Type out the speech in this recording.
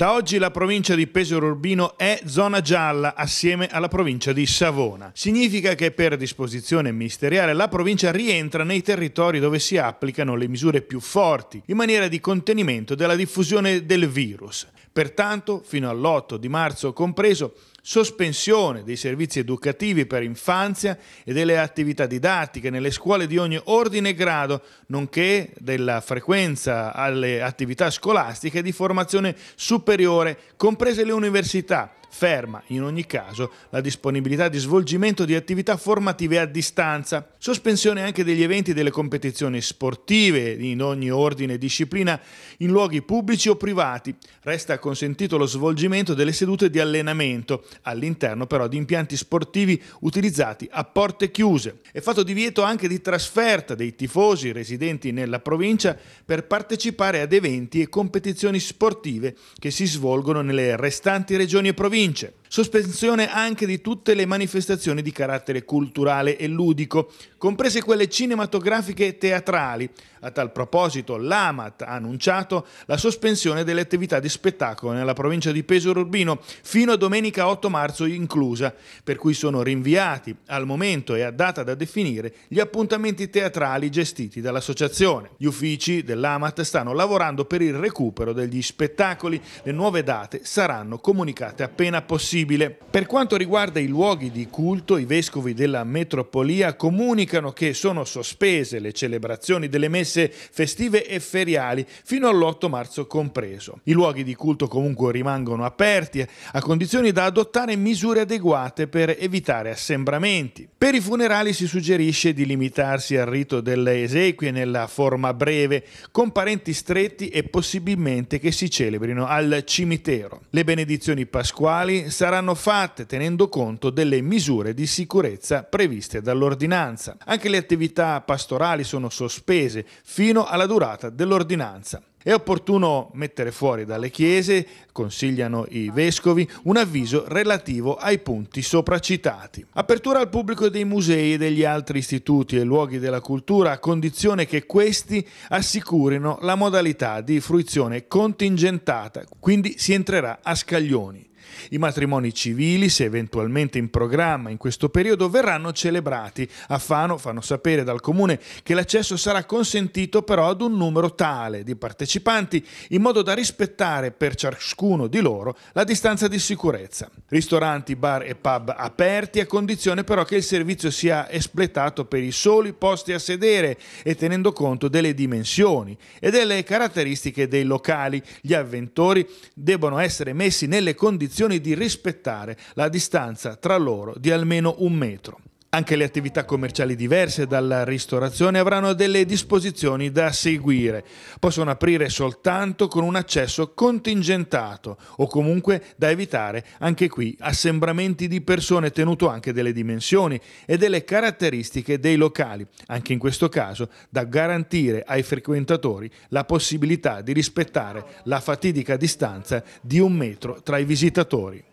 Da oggi la provincia di Pesaro Urbino è zona gialla assieme alla provincia di Savona. Significa che per disposizione ministeriale la provincia rientra nei territori dove si applicano le misure più forti in maniera di contenimento della diffusione del virus. Pertanto, fino all'8 di marzo compreso, sospensione dei servizi educativi per infanzia e delle attività didattiche nelle scuole di ogni ordine e grado, nonché della frequenza alle attività scolastiche di formazione superiore, comprese le università ferma in ogni caso la disponibilità di svolgimento di attività formative a distanza, sospensione anche degli eventi e delle competizioni sportive in ogni ordine e disciplina in luoghi pubblici o privati. Resta consentito lo svolgimento delle sedute di allenamento, all'interno però di impianti sportivi utilizzati a porte chiuse. È fatto divieto anche di trasferta dei tifosi residenti nella provincia per partecipare ad eventi e competizioni sportive che si svolgono nelle restanti regioni e province convince. Sospensione anche di tutte le manifestazioni di carattere culturale e ludico, comprese quelle cinematografiche e teatrali. A tal proposito, l'AMAT ha annunciato la sospensione delle attività di spettacolo nella provincia di Pesaro Urbino fino a domenica 8 marzo inclusa, per cui sono rinviati al momento e a data da definire gli appuntamenti teatrali gestiti dall'associazione. Gli uffici dell'AMAT stanno lavorando per il recupero degli spettacoli. Le nuove date saranno comunicate appena possibile possibile. Per quanto riguarda i luoghi di culto, i vescovi della metropolia comunicano che sono sospese le celebrazioni delle messe festive e feriali fino all'8 marzo compreso. I luoghi di culto comunque rimangono aperti a condizioni da adottare misure adeguate per evitare assembramenti. Per i funerali si suggerisce di limitarsi al rito delle esequie nella forma breve, con parenti stretti e possibilmente che si celebrino al cimitero. Le benedizioni pasquali saranno saranno fatte tenendo conto delle misure di sicurezza previste dall'ordinanza. Anche le attività pastorali sono sospese fino alla durata dell'ordinanza. È opportuno mettere fuori dalle chiese, consigliano i vescovi, un avviso relativo ai punti sopracitati. Apertura al pubblico dei musei e degli altri istituti e luoghi della cultura a condizione che questi assicurino la modalità di fruizione contingentata, quindi si entrerà a scaglioni. I matrimoni civili, se eventualmente in programma in questo periodo, verranno celebrati. A Fano fanno sapere dal comune che l'accesso sarà consentito però ad un numero tale di partecipanti in modo da rispettare per ciascuno di loro la distanza di sicurezza. Ristoranti, bar e pub aperti a condizione però che il servizio sia espletato per i soli posti a sedere e tenendo conto delle dimensioni e delle caratteristiche dei locali. Gli avventori debbono essere messi nelle condizioni condizione di rispettare la distanza tra loro di almeno un metro. Anche le attività commerciali diverse dalla ristorazione avranno delle disposizioni da seguire. Possono aprire soltanto con un accesso contingentato o comunque da evitare anche qui assembramenti di persone tenuto anche delle dimensioni e delle caratteristiche dei locali, anche in questo caso da garantire ai frequentatori la possibilità di rispettare la fatidica distanza di un metro tra i visitatori.